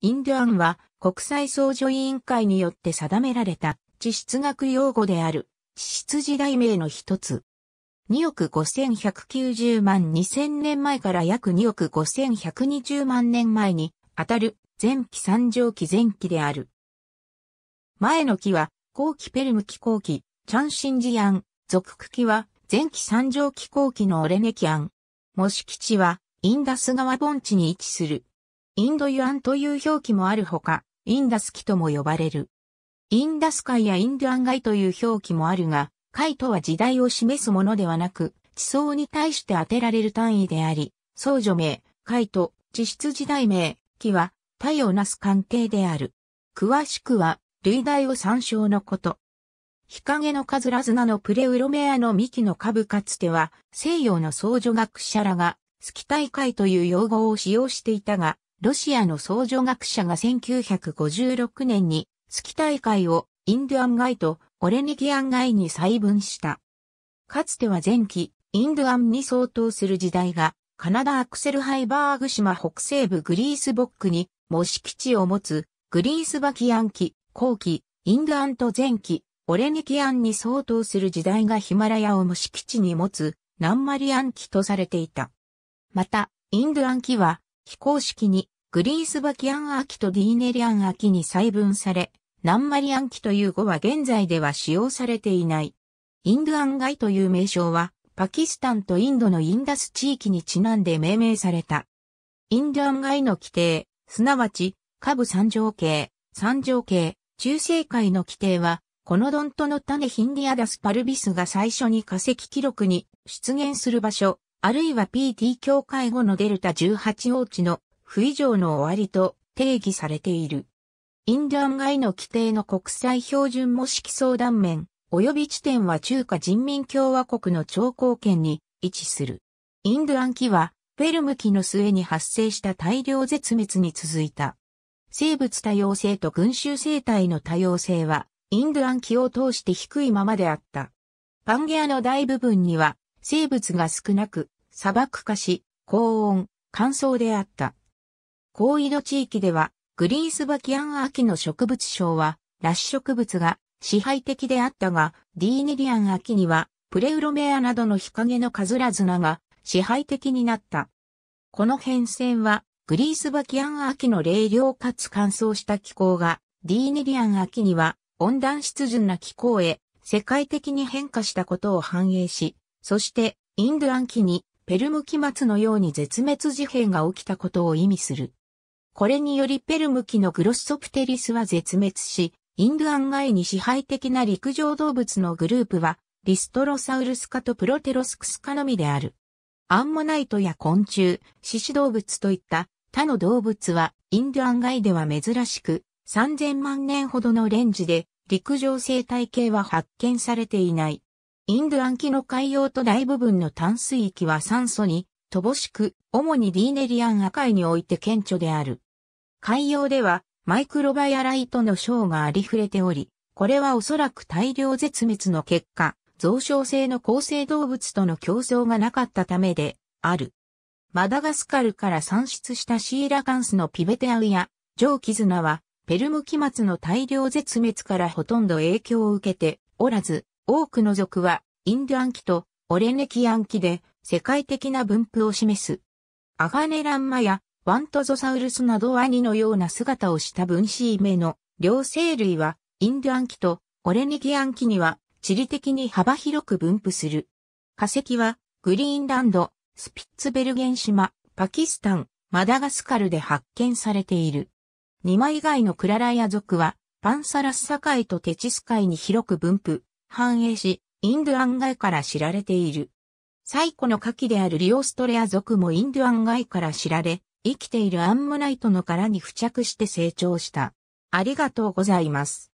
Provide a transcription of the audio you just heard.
インドアンは国際総助委員会によって定められた地質学用語である地質時代名の一つ。2億5190万2000年前から約2億5120万年前にあたる前期三条期前期である。前の期は後期ペルム期後期、チャンシンジアン、続区期は前期三条期後期のオレネキアン。模式地はインダス川盆地に位置するインドユアンという表記もあるほか、インダスキとも呼ばれる。インダス海やインドアン街という表記もあるが、海とは時代を示すものではなく、地層に対して当てられる単位であり、僧女名、海と、地質時代名、木は、体をなす関係である。詳しくは、類題を参照のこと。日陰のカズラズナのプレウロメアの幹の株かつては、西洋の僧女学者らが、スキタイ会という用語を使用していたが、ロシアの創女学者が1956年に月大会をインドゥアンガイとオレニキアンガイに細分した。かつては前期、インドゥアンに相当する時代が、カナダアクセルハイバーグ島北西部グリースボックに模式基地を持つグリースバキアン期、後期、インドアンと前期、オレニキアンに相当する時代がヒマラヤを模式基地に持つナンマリアン期とされていた。また、インドアン期は非公式にグリースバキアンアキとディーネリアンアキに細分され、ナンマリアンキという語は現在では使用されていない。インドアンガイという名称は、パキスタンとインドのインダス地域にちなんで命名された。インドアンガイの規定、すなわち、下部三条系、三条系、中世界の規定は、このドントの種ヒンディアダスパルビスが最初に化石記録に出現する場所、あるいは PT 境界後のデルタ18王地の不以上の終わりと定義されている。インディアン外の規定の国際標準模式相談面、及び地点は中華人民共和国の長江圏に位置する。インドアン期は、フェルム期の末に発生した大量絶滅に続いた。生物多様性と群衆生態の多様性は、インドアン期を通して低いままであった。パンゲアの大部分には、生物が少なく、砂漠化し、高温、乾燥であった。高緯度地域では、グリースバキアン秋の植物症は、裸子植物が支配的であったが、ディーニリアン秋には、プレウロメアなどの日陰のカズラズナが支配的になった。この変遷は、グリースバキアン秋の冷涼かつ乾燥した気候が、ディーニリアン秋には温暖湿潤な気候へ世界的に変化したことを反映し、そしてインド暗期にペルム期末のように絶滅事変が起きたことを意味する。これによりペルム紀のグロッソプテリスは絶滅し、インド案外に支配的な陸上動物のグループは、リストロサウルス科とプロテロスクス科のみである。アンモナイトや昆虫、獅子動物といった他の動物はインド案外では珍しく3000万年ほどのレンジで陸上生態系は発見されていない。インド暗記の海洋と大部分の淡水域は酸素に乏しく、主にリーネリアン赤いにおいて顕著である。海洋ではマイクロバヤライトの章がありふれており、これはおそらく大量絶滅の結果、増殖性の構成動物との競争がなかったためで、ある。マダガスカルから産出したシーラカンスのピベテアウや、ジョーキズナは、ペルム期末の大量絶滅からほとんど影響を受けておらず、多くの属は、インドアンキとオレネキアンキで、世界的な分布を示す。アガネランマやワントゾサウルスなどワニのような姿をした分子異名の両生類はインドアン期とオレニギアン期には地理的に幅広く分布する。化石はグリーンランド、スピッツベルゲン島、パキスタン、マダガスカルで発見されている。二枚以外のクラライア族はパンサラッサ海とテチス海に広く分布、繁栄し、インドアン街から知られている。最古の夏季であるリオストレア族もインドアン街から知られ、生きているアンモナイトの殻に付着して成長した。ありがとうございます。